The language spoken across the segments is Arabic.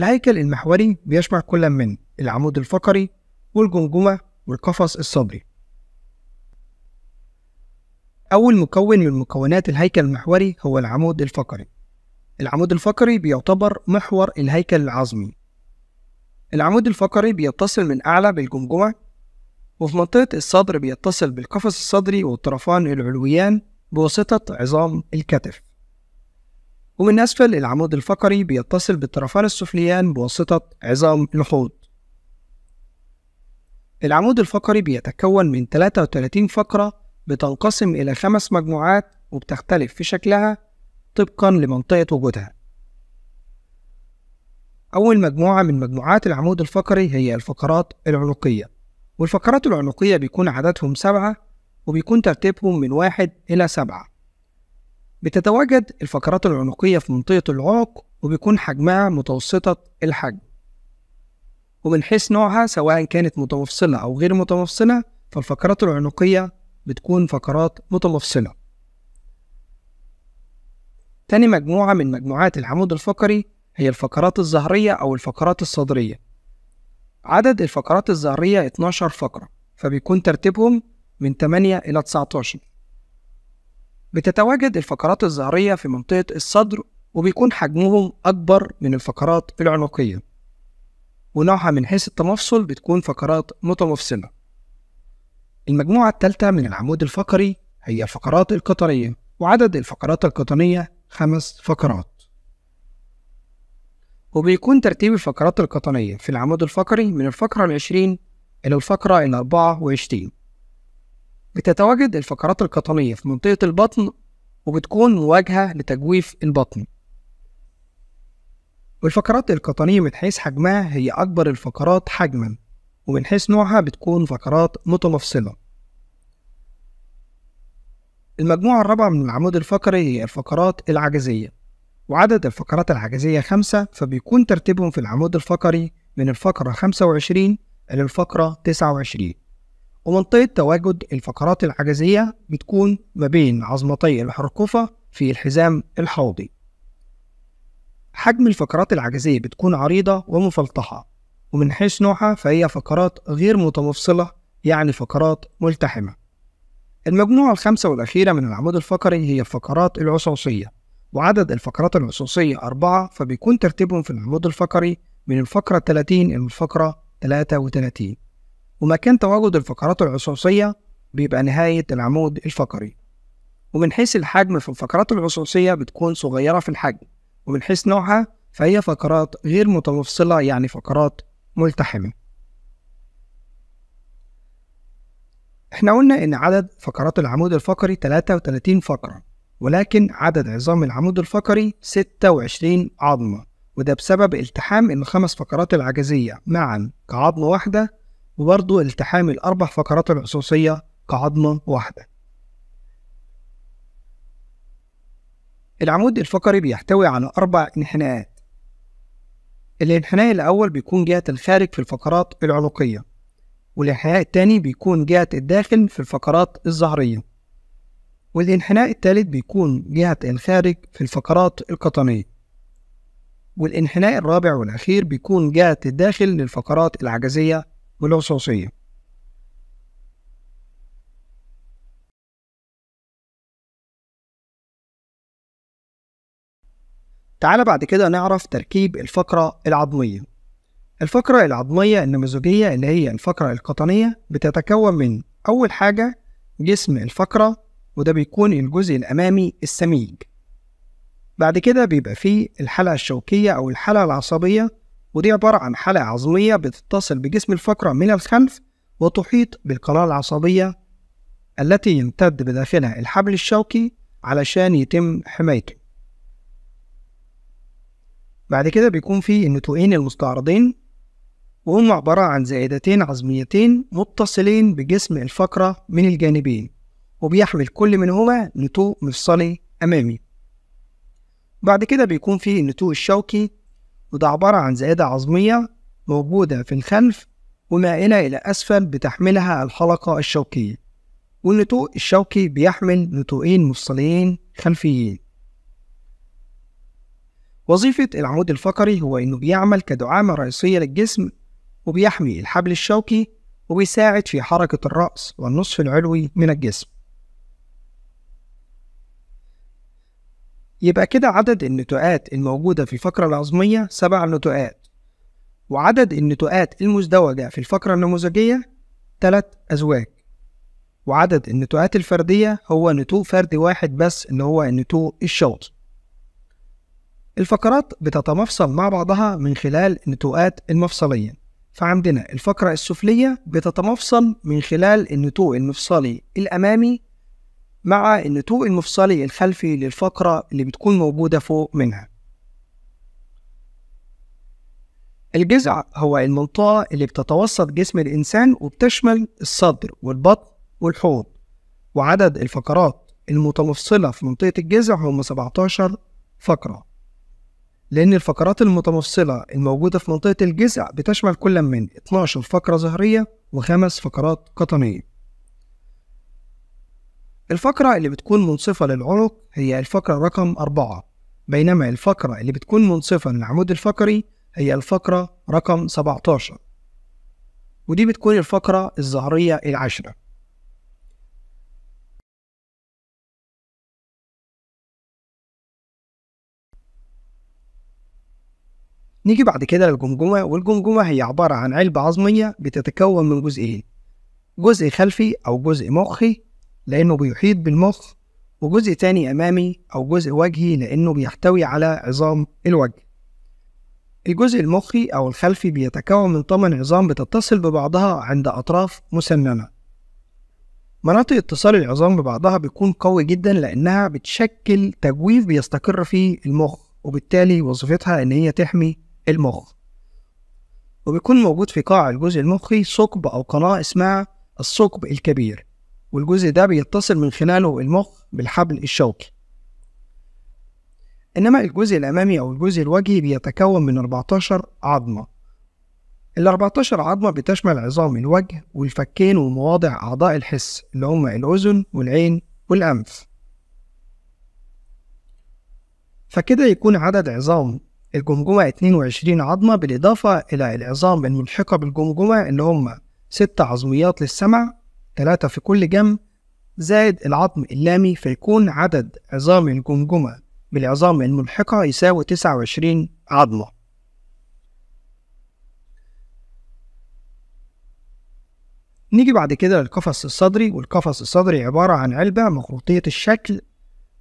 الهيكل المحوري بيشمل كل من العمود الفقري والجمجمة والقفص الصدري أول مكون من مكونات الهيكل المحوري هو العمود الفقري العمود الفقري بيعتبر محور الهيكل العظمي العمود الفقري بيتصل من أعلى بالجمجمة وفي منطقة الصدر بيتصل بالقفص الصدري والطرفان العلويان بواسطة عظام الكتف ومن أسفل العمود الفقري بيتصل بالطرفان السفليان بواسطة عظام الحوض العمود الفقري بيتكون من 33 فقرة بتنقسم إلى خمس مجموعات وبتختلف في شكلها طبقا لمنطقة وجودها أول مجموعة من مجموعات العمود الفقري هي الفقرات العنقية والفقرات العنقية بيكون عددهم سبعة وبيكون ترتيبهم من واحد إلى سبعة بتتواجد الفقرات العنقية في منطقة العنق وبيكون حجمها متوسطة الحجم ومن حيث نوعها سواء كانت متمفصلة أو غير متمفصلة فالفقرات العنقية بتكون فقرات متمفصلة تاني مجموعة من مجموعات العمود الفقري هي الفقرات الظهرية أو الفقرات الصدرية عدد الفقرات الظهرية 12 فقرة فبيكون ترتيبهم من 8 إلى 19 بتتواجد الفقرات الظهرية في منطقة الصدر وبيكون حجمهم أكبر من الفقرات العنقية ونوعها من حيث التمفصل بتكون فقرات متمفصلة المجموعة الثالثة من العمود الفقري هي الفقرات القطنية وعدد الفقرات القطنية خمس فقرات وبيكون ترتيب الفقرات القطنية في العمود الفقري من الفقرة العشرين إلى الفقرة الأربعة وعشرين بتتواجد الفقرات القطنية في منطقة البطن وبتكون مواجهة لتجويف البطن والفقرات القطنية من حيث حجمها هي أكبر الفقرات حجما ومن حيث نوعها بتكون فقرات متمفصلة المجموعة الرابعة من العمود الفقري هي الفقرات العجزية وعدد الفقرات العجزية خمسة فبيكون ترتيبهم في العمود الفقري من الفقرة 25 إلى الفقرة 29 ومنطقة تواجد الفقرات العجزية بتكون ما بين عظمتي الحرقوفة في الحزام الحوضي حجم الفقرات العجزية بتكون عريضة ومفلطحة ومن حيث نوعها فهي فقرات غير متمفصلة يعني فقرات ملتحمة المجموعة الخامسة والأخيرة من العمود الفقري هي الفقرات العصوصية وعدد الفقرات العصوصية أربعة فبيكون ترتيبهم في العمود الفقري من الفقرة 30 إلى الفقرة 33 ومكان تواجد الفقرات العصوصية بيبقى نهاية العمود الفقري ومن حيث الحجم فالفقرات العصوصية بتكون صغيرة في الحجم ومن حيث نوعها فهي فقرات غير متفصلة يعني فقرات ملتحمة احنا قلنا ان عدد فقرات العمود الفقري 33 فقرة ولكن عدد عظام العمود الفقري 26 عظمة وده بسبب التحام ان خمس فقرات العجزية معا كعظمة واحدة وبرضه التحام الأربع فقرات العصوصية كعظمة واحدة العمود الفقري بيحتوي على أربع انحناءات الانحناء الأول بيكون جهة الخارج في الفقرات العنقية والانحناء الثاني بيكون جهة الداخل في الفقرات الظهرية والانحناء الثالث بيكون جهة الخارج في الفقرات القطنية والانحناء الرابع والأخير بيكون جهة الداخل للفقرات العجزية ولصوصية تعال بعد كده نعرف تركيب الفقرة العظمية الفقرة العظمية النموذجية اللي هي الفقرة القطنية بتتكون من أول حاجة جسم الفقرة وده بيكون الجزء الأمامي السميج بعد كده بيبقى فيه الحلقة الشوكية أو الحلقة العصبية ودي عبارة عن حلقة عظمية بتتصل بجسم الفقرة من الخلف وتحيط بالقناة العصبية التي يمتد بداخلها الحبل الشوكي علشان يتم حمايته بعد كده بيكون في النتوئين المستعرضين وهم عبارة عن زائدتين عظميتين متصلين بجسم الفقرة من الجانبين وبيحمل كل منهما نتوء مفصلي أمامي بعد كده بيكون في النتوء الشوكي وده عبارة عن زائدة عظمية موجودة في الخلف ومائلة إلى أسفل بتحملها الحلقة الشوكية والنتوء الشوكي بيحمل نتوئين مفصليين خلفيين وظيفة العمود الفقري هو إنه بيعمل كدعامة رئيسية للجسم وبيحمي الحبل الشوكي وبيساعد في حركة الرأس والنصف العلوي من الجسم يبقى كده عدد النتوءات الموجودة في الفقرة العظمية سبع نتوءات وعدد النتوءات المزدوجة في الفقرة النموذجية تلات أزواج وعدد النتوءات الفردية هو نتوء فردي واحد بس اللي هو النتوء الشوط الفقرات بتتمفصل مع بعضها من خلال النتوءات المفصلية فعندنا الفقرة السفلية بتتمفصل من خلال النتوء المفصلي الأمامي مع النتوء المفصلي الخلفي للفقرة اللي بتكون موجودة فوق منها الجذع هو المنطقة اللي بتتوسط جسم الإنسان وبتشمل الصدر والبطن والحوض وعدد الفقرات المتمفصلة في منطقة الجذع هم 17 فقرة لأن الفقرات المتمفصلة الموجودة في منطقة الجذع بتشمل كل من 12 فقرة ظهرية وخمس فقرات قطنية الفقرة اللي بتكون منصفة للعنق هي الفقرة رقم أربعة بينما الفقرة اللي بتكون منصفة للعمود الفقري هي الفقرة رقم 17 ودي بتكون الفقرة الظهرية العاشرة نيجي بعد كده للجمجمة والجمجمة هي عبارة عن علبة عظمية بتتكون من جزئين جزء خلفي أو جزء مخي لأنه بيحيط بالمخ وجزء تاني أمامي أو جزء وجهي لأنه بيحتوي على عظام الوجه الجزء المخي أو الخلفي بيتكون من طمن عظام بتتصل ببعضها عند أطراف مسننة مناطق اتصال العظام ببعضها بيكون قوي جدا لأنها بتشكل تجويف بيستقر فيه المخ وبالتالي وظيفتها إن هي تحمي المخ وبيكون موجود في قاع الجزء المخي ثقب أو قناة اسمها الثقب الكبير والجزء ده بيتصل من خلاله المخ بالحبل الشوكي إنما الجزء الأمامي أو الجزء الوجهي بيتكون من 14 عظمة ال 14 عظمة بتشمل عظام الوجه والفكين ومواضع أعضاء الحس اللي هما الأذن والعين والأنف فكده يكون عدد عظام الجمجمة 22 عظمة بالإضافة إلى العظام الملحقة بالجمجمة اللي هما 6 عظميات للسمع 3 في كل جنب زائد العظم اللامي فيكون عدد عظام الجمجمة بالعظام الملحقة يساوي 29 عظمة نيجي بعد كده للقفص الصدري والقفص الصدري عبارة عن علبة مخروطية الشكل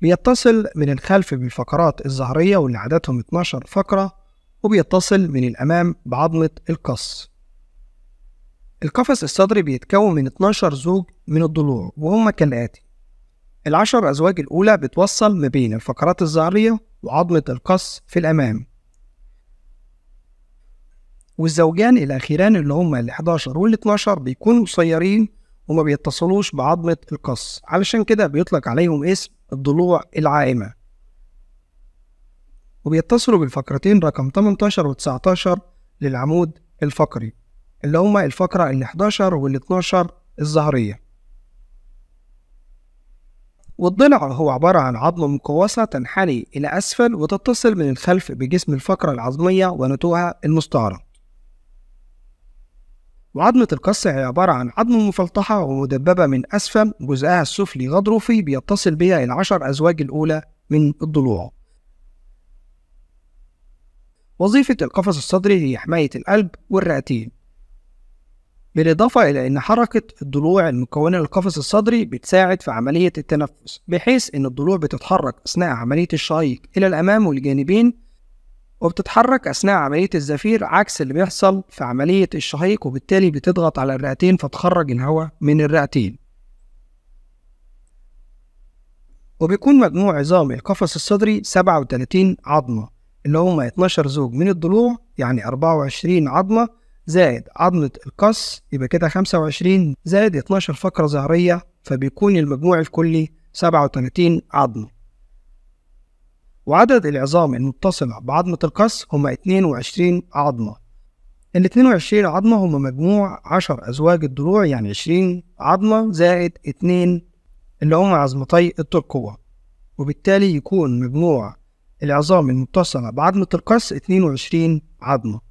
بيتصل من الخلف بالفقرات الظهرية واللي عددهم 12 فقرة وبيتصل من الأمام بعظمة القص القفص الصدري بيتكون من 12 زوج من الضلوع وهم كالآتي العشر أزواج الأولى بتوصل ما بين الفقرات الظهرية وعظمة القص في الأمام والزوجان الأخيران اللي هما ال 11 وال 12 بيكونوا قصيرين وما بيتصلوش بعظمة القص علشان كده بيطلق عليهم اسم الضلوع العائمة وبيتصلوا بالفقرتين رقم 18 و 19 للعمود الفقري اللي هما الفقرة ال 11 وال 12 الظهرية والضلع هو عبارة عن عظم مقوسة تنحني إلى أسفل وتتصل من الخلف بجسم الفقرة العظمية ونتوءها المستعرض وعظمة القص هي عبارة عن عظم مفلطحة ومدببة من أسفل جزءها السفلي غضروفي بيتصل بها العشر أزواج الأولى من الضلوع وظيفة القفص الصدري هي حماية القلب والرئتين بالإضافة إلى أن حركة الضلوع المكونة للقفص الصدري بتساعد في عملية التنفس بحيث أن الضلوع بتتحرك أثناء عملية الشهيق إلى الأمام والجانبين وبتتحرك أثناء عملية الزفير عكس اللي بيحصل في عملية الشهيق وبالتالي بتضغط على الرئتين فتخرج الهواء من الرئتين وبيكون مجموع عظام القفص الصدري 37 عظمة اللي هما 12 زوج من الضلوع يعني 24 عظمة زائد عضلة القص يبقى كده 25 زائد 12 فقرة ظهرية فبيكون المجموع الكلي 37 عضلة وعدد العظام المتصلة بعظمة القص هما 22 عظمة ال 22 عظمة هما مجموع 10 أزواج الضلوع يعني 20 عظمة زائد 2 اللي هما عظمتي الترقوة وبالتالي يكون مجموع العظام المتصلة بعظمة القص 22 عظمة